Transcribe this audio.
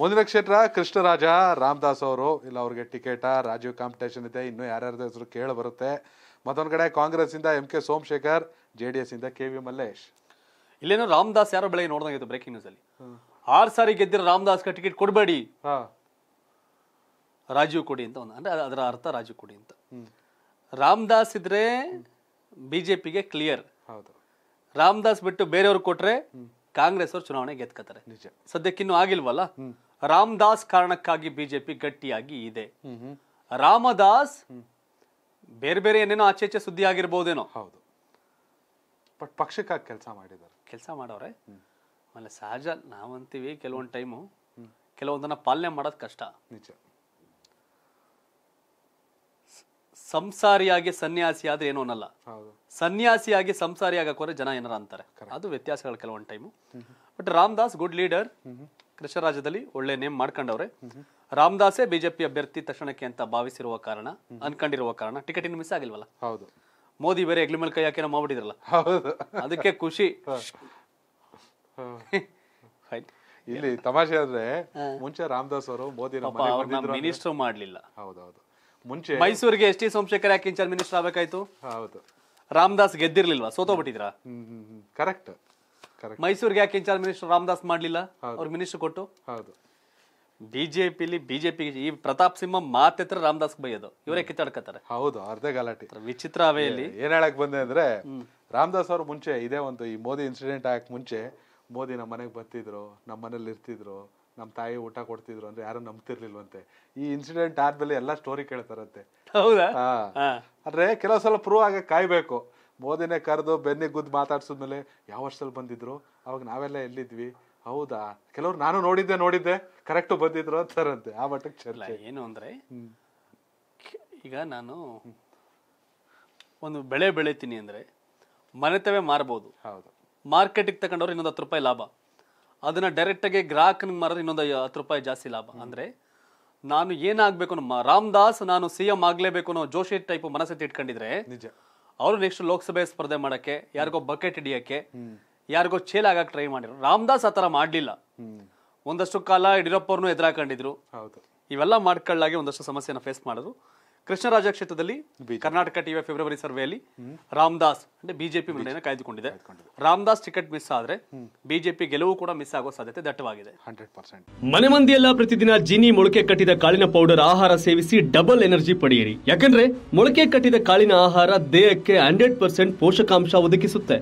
ಮುಂದಿನ ಕ್ಷೇತ್ರ ಕೃಷ್ಣರಾಜ ರಾಮದಾಸ್ ಅವರು ಇಲ್ಲ ಅವ್ರಿಗೆ ಟಿಕೆಟ ರಾಜೀವ್ ಕಾಂಪಿಟೇಷನ್ ಇದೆ ಇನ್ನು ಯಾರ್ಯಾರದ ಹೆಸರು ಕೇಳಿ ಬರುತ್ತೆ ಮತ್ತೊಂದು ಕಡೆ ಇಂದ M K Somashekar J D S ಇಂದ ಕೆ ವಿ ಮಲ್ಲೇಶ್ ಇಲ್ಲೇನೋ ರಾಮದಾಸ್ ಯಾರೋ ಬೆಳಗ್ಗೆ ನೋಡ್ದಂಗೆ ಬ್ರೇಕಿಂಗ್ ನ್ಯೂಸ್ ಅಲ್ಲಿ ಆರು ಸಾರಿ ಗೆದ್ದಿರೋ ರಾಮದಾಸ್ಗೆ ಟಿಕೆಟ್ ಕೊಡಬೇಡಿ ರಾಜೀವ್ ಕೊಡಿ ಅಂತ ಒಂದು ಅಂದ್ರೆ ಅದರ ಅರ್ಥ ರಾಜೀವ್ ಕೊಡಿ ಅಂತ ರಾಮದಾಸ್ ಇದ್ರೆ ಬಿಜೆಪಿಗೆ ಕ್ಲಿಯರ್ ಹೌದು ರಾಮದಾಸ್ ಬಿಟ್ಟು ಬೇರೆಯವ್ರಿಗೆ ಕೊಟ್ರೆ ಕಾಂಗ್ರೆಸ್ ಅವರು ಚುನಾವಣೆ ಗೆದ್ಕೋತಾರೆ ನಿಜ ಸದ್ಯಕ್ಕಿನ್ನೂ ಆಗಿಲ್ವಲ್ಲ ರಾಮದಾಸ್ ಕಾರಣಕ್ಕಾಗಿ ಬಿಜೆಪಿ ಗಟ್ಟಿಯಾಗಿ ಇದೆ ರಾಮದಾಸ್ ಬೇರೆ ಬೇರೆ ಏನೇನೋ ಆಚೆ ಆಚೆ ಸುದ್ದಿ ಆಗಿರ್ಬೋದೇನೋ ಹೌದು ಬಟ್ ಪಕ್ಷಕ್ಕಾಗಿ ಕೆಲಸ ಮಾಡಿದ್ದಾರೆ ಕೆಲಸ ಮಾಡೋರೆ ಆಮೇಲೆ ಸಹಜ ನಾವಂತೀವಿ ಕೆಲವೊಂದು ಟೈಮು ಕೆಲವೊಂದನ್ನ ಪಾಲನೆ ಮಾಡೋದು ಕಷ್ಟ ನಿಜ ಸಂಸಾರಿಯಾಗಿ ಸನ್ಯಾಸಿ ಆದ್ರೆ ಏನೋ ಅನ್ನಲ್ಲ ಹೌದು ಸನ್ಯಾಸಿಯಾಗಿ ಸಂಸಾರಿಯಾಗಿ ಹಾಕೋರೆ ಜನ ಏನಾರ ಅಂತಾರೆ ಅದು ವ್ಯತ್ಯಾಸಗಳು ಕೆಲವೊಂದು time but Ramdas good leader ಕೃಷ್ಣರಾಜದಲ್ಲಿ ಒಳ್ಳೆ ನೇಮ್ ಮಾಡ್ಕೊಂಡವ್ರೆ ರಾಮದಾಸೇ ಬಿಜೆಪಿ ಅಭ್ಯರ್ಥಿ ತಕ್ಷಣಕ್ಕೆ ಅಂತ ಭಾವಿಸಿರುವ ಕಾರಣ ಅನ್ಕೊಂಡಿರುವ ಕಾರಣ ಟಿಕೆಟ್ ಇನ್ನು ಮಿಸ್ ಆಗಿಲ್ವಲ್ಲ ಹೌದು ಮೋದಿ ಬೇರೆ ಎಗ್ಲಿ ಮೇಲೆ ಕೈ ಹಾಕೇನೋ ಮಾಡಿದ್ರಲ್ಲ ಅದಕ್ಕೆ ಖುಷಿ ಇಲ್ಲಿ ತಮಾಷೆ ಆದ್ರೆ ಮುಂಚೆ ರಾಮದಾಸ್ ಅವರು ಮೋದಿ ಮಿನಿಸ್ಟರ್ ಮಾಡ್ಲಿಲ್ಲ ಹೌದೌದು ಮುಂಚೆ ಮೈಸೂರಿಗೆ ಎಸ್ ಟಿ ಸೋಮಶೇಖರ್ ಯಾಕೆ ಇನ್ಚಾರ್ಜ್ ಮಿನಿಸ್ಟರ್ ಆಗ್ಬೇಕಾಯ್ತು ಹೌದು ರಾಮದಾಸ್ ಗೆದ್ದಿರ್ಲಿಲ್ವಾ ಹ್ಮ್ ಕರೆಕ್ಟ್ ಕರೆಕ್ಟ್ ಮೈಸೂರಿಗೆ ಯಾಕೆ ಇನ್ಚಾರ್ಜ್ ಮಿನಿಸ್ಟರ್ ರಾಮದಾಸ್ ಮಾಡ್ಲಿಲ್ಲ ಅವ್ರ ಮಿನಿಸ್ಟರ್ ಕೊಟ್ಟು ಹೌದು ಬಿಜೆಪಿಲಿ ಬಿಜೆಪಿ ಈ ಪ್ರತಾಪ್ ಸಿಂಹ ಮಾತೆತ್ರ ರಾಮದಾಸ್ ಬೈಯೋದು ಇವರೇ ಕಿತ್ತಾಡ್ಕತ್ತಾರೆ ಹೌದು ಅರ್ಧ ಗಲಾಟೆ ವಿಚಿತ್ರ ಅವೆಯಲ್ಲಿ ಏನ್ ಹೇಳಕ್ ಬಂದೆ ಅಂದ್ರೆ ರಾಮದಾಸ್ ಅವ್ರ ಮುಂಚೆ ಇದೇ ಒಂದು ಈ ಮೋದಿ ಇನ್ಸಿಡೆಂಟ್ ಆಗಕ್ ಮುಂಚೆ ಮೋದಿ ನಮ್ಮ ಮನೆಗೆ ಬರ್ತಿದ್ರು ನಮ್ಮ ಮನೇಲಿ ಇರ್ತಿದ್ರು ನಮ್ಮ ತಾಯಿ ಊಟ ಕೊಡ್ತಿದ್ರು ಅಂದ್ರೆ ಯಾರು ನಂಬ್ತಿರ್ಲಿಲ್ವಂತೆ ಈ ಇನ್ಸಿಡೆಂಟ್ ಆದ್ಮೇಲೆ ಎಲ್ಲ ಸ್ಟೋರಿ ಕೇಳ್ತಾರಂತೆ ಹೌದಾ ಅಂದ್ರೆ ಕೆಲವು ಸಲ ಪ್ರೂವ್ ಆಗ ಕಾಯ್ಬೇಕು ಮೋದಿನೇ ಕರೆದು ಬೆನ್ನಿಗೆ ಗುದ್ದು ಮಾತಾಡ್ಸಿದ್ಮೇಲೆ ಯಾವ ವರ್ಷದಲ್ಲಿ ಬಂದಿದ್ರು ಅವಾಗ ನಾವೆಲ್ಲ ಎಲ್ಲಿದ್ವಿ ಹೌದಾ ಕೆಲವ್ರು ನಾನು ನೋಡಿದ್ದೆ ನೋಡಿದ್ದೆ ಕರೆಕ್ಟ್ ಬಂದಿದ್ರು ಅಂತಾರಂತೆ ಆ ಮಟ್ಟಕ್ಕೆ ಚರ್ಚೆ ಏನು ಅಂದ್ರೆ ಈಗ ನಾನು ಒಂದು ಬೆಳೆ ಬೆಳಿತೀನಿ ಅಂದ್ರೆ ಮನೆತವೇ ಮಾರ್ಬೋದು ಹೌದು ಮಾರ್ಕೆಟಿಗೆ ತಗೊಂಡವ್ರು ಇನ್ನೊಂದು ಹತ್ತು ರೂಪಾಯಿ ಲಾಭ ಅದನ್ನ ಡೈರೆಕ್ಟಾಗಿ ಗ್ರಾಹಕನಿಗೆ ಮಾರೋದು ಇನ್ನೊಂದು ಹತ್ತು ರೂಪಾಯಿ ಜಾಸ್ತಿ ಲಾಭ ಅಂದ್ರೆ ನಾನು ಏನಾಗಬೇಕು ನಮ್ಮ ರಾಮದಾಸ್ ನಾನು ಸಿ ಎಂ ಆಗ್ಲೇಬೇಕು ಅನ್ನೋ ಜೋಶಿ ಟೈಪ್ ಮನಸ್ಥಿತಿ ಇಟ್ಕೊಂಡಿದ್ರೆ ಅವರು ನೆಕ್ಸ್ಟ್ ಲೋಕಸಭೆ ಸ್ಪರ್ಧೆ ಮಾಡಕ್ಕೆ ಯಾರಿಗೋ ಬಕೆಟ್ ಹಿಡಿಯಕ್ಕೆ ಯಾರಿಗೋ ಚೇಲ್ ಆಗಕ್ಕೆ ಟ್ರೈ ಮಾಡಿದ್ರು ರಾಮದಾಸ್ ಆ ಥರ ಮಾಡಲಿಲ್ಲ ಒಂದಷ್ಟು ಕಾಲ ಯಡಿಯೂರಪ್ಪ ಅವ್ರನ್ನೂ ಎದುರಾಕೊಂಡಿದ್ರು ಇವೆಲ್ಲ ಮಾಡ್ಕೊಳ್ಳಾಗಿ ಒಂದಷ್ಟು ಸಮಸ್ಯೆನ ಫೇಸ್ ಮಾಡಿದ್ರು ಕೃಷ್ಣರಾಜ ಕ್ಷೇತ್ರದಲ್ಲಿ ಕರ್ನಾಟಕ ಟಿವಿ ಫೆಬ್ರವರಿ ಸರ್ವೆಯಲ್ಲಿ ರಾಮದಾಸ್ ಅಂದ್ರೆ ಬಿಜೆಪಿ ಕಾಯ್ದುಕೊಂಡಿದೆ ರಾಮದಾಸ್ ಟಿಕೆಟ್ ಮಿಸ್ ಆದ್ರೆ ಬಿಜೆಪಿ ಗೆಲುವು ಕೂಡ ಮಿಸ್ ಆಗೋ ಸಾಧ್ಯತೆ ದಟ್ಟವಾಗಿದೆ ಹಂಡ್ರೆಡ್ ಪರ್ಸೆಂಟ್ ಮನೆ ಮಂದಿಯೆಲ್ಲ ಪ್ರತಿದಿನ ಜೀನಿ ಮೊಳಕೆ ಕಟ್ಟಿದ ಕಾಳಿನ ಪೌಡರ್ ಆಹಾರ ಸೇವಿಸಿ ಡಬಲ್ ಎನರ್ಜಿ ಪಡೆಯಿರಿ ಯಾಕಂದ್ರೆ ಮೊಳಕೆ ಕಟ್ಟಿದ ಕಾಳಿನ ಆಹಾರ ದೇಹಕ್ಕೆ ಹಂಡ್ರೆಡ್ ಪರ್ಸೆಂಟ್ ಪೋಷಕಾಂಶ ಒದಗಿಸುತ್ತೆ